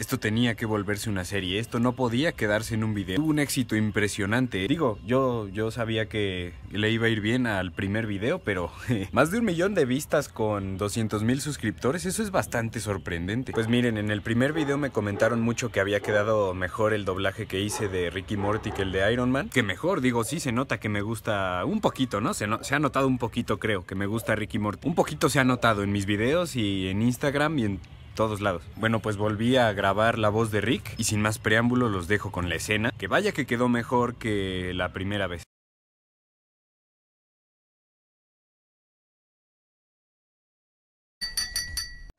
Esto tenía que volverse una serie, esto no podía quedarse en un video. Tuvo un éxito impresionante. Digo, yo, yo sabía que le iba a ir bien al primer video, pero más de un millón de vistas con 200 mil suscriptores, eso es bastante sorprendente. Pues miren, en el primer video me comentaron mucho que había quedado mejor el doblaje que hice de Ricky Morty que el de Iron Man. Que mejor, digo, sí se nota que me gusta un poquito, ¿no? Se, no, se ha notado un poquito, creo, que me gusta Ricky Morty. Un poquito se ha notado en mis videos y en Instagram y en todos lados. Bueno, pues volví a grabar la voz de Rick y sin más preámbulo los dejo con la escena, que vaya que quedó mejor que la primera vez.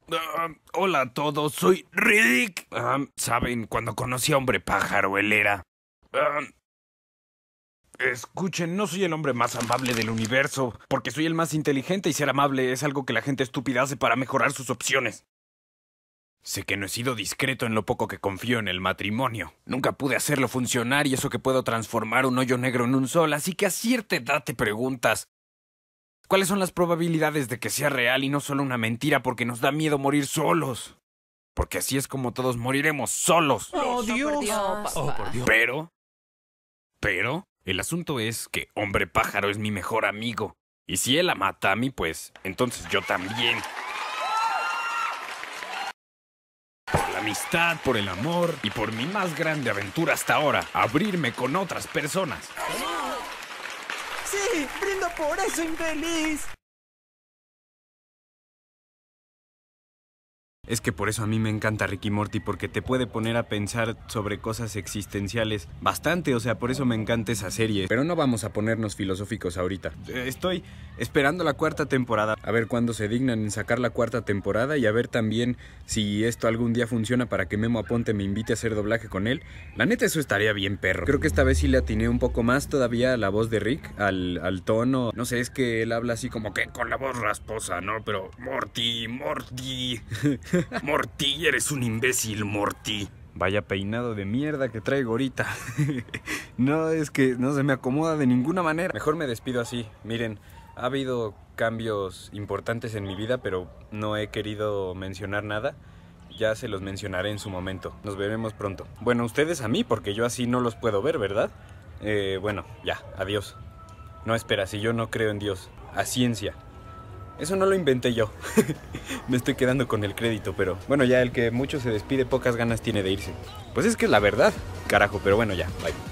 Ah, hola a todos, soy Rick. Ah, saben, cuando conocí a hombre pájaro, él era. Ah, escuchen, no soy el hombre más amable del universo, porque soy el más inteligente y ser amable es algo que la gente estúpida hace para mejorar sus opciones. Sé que no he sido discreto en lo poco que confío en el matrimonio. Nunca pude hacerlo funcionar y eso que puedo transformar un hoyo negro en un sol, así que a cierta edad te preguntas ¿Cuáles son las probabilidades de que sea real y no solo una mentira porque nos da miedo morir solos? Porque así es como todos moriremos solos. ¡Oh, oh Dios! Oh, por Dios. Pero... Pero... El asunto es que Hombre Pájaro es mi mejor amigo. Y si él la mata a mí, pues entonces yo también. amistad, por el amor y por mi más grande aventura hasta ahora, abrirme con otras personas. Sí, brindo por eso, infeliz. Es que por eso a mí me encanta Ricky Morty, porque te puede poner a pensar sobre cosas existenciales bastante, o sea, por eso me encanta esa serie. Pero no vamos a ponernos filosóficos ahorita. Eh, estoy esperando la cuarta temporada, a ver cuándo se dignan en sacar la cuarta temporada y a ver también si esto algún día funciona para que Memo Aponte me invite a hacer doblaje con él. La neta, eso estaría bien, perro. Creo que esta vez sí le atiné un poco más todavía a la voz de Rick, al, al tono. No sé, es que él habla así como que con la voz rasposa, ¿no? Pero Morty, Morty. Morty, eres un imbécil, Morty. Vaya peinado de mierda que traigo ahorita. no, es que no se me acomoda de ninguna manera. Mejor me despido así. Miren, ha habido cambios importantes en mi vida, pero no he querido mencionar nada. Ya se los mencionaré en su momento. Nos veremos pronto. Bueno, ustedes a mí, porque yo así no los puedo ver, ¿verdad? Eh, bueno, ya, adiós. No espera, si yo no creo en Dios. A ciencia. Eso no lo inventé yo. Me estoy quedando con el crédito, pero bueno, ya el que mucho se despide, pocas ganas tiene de irse. Pues es que es la verdad. Carajo, pero bueno, ya. Bye.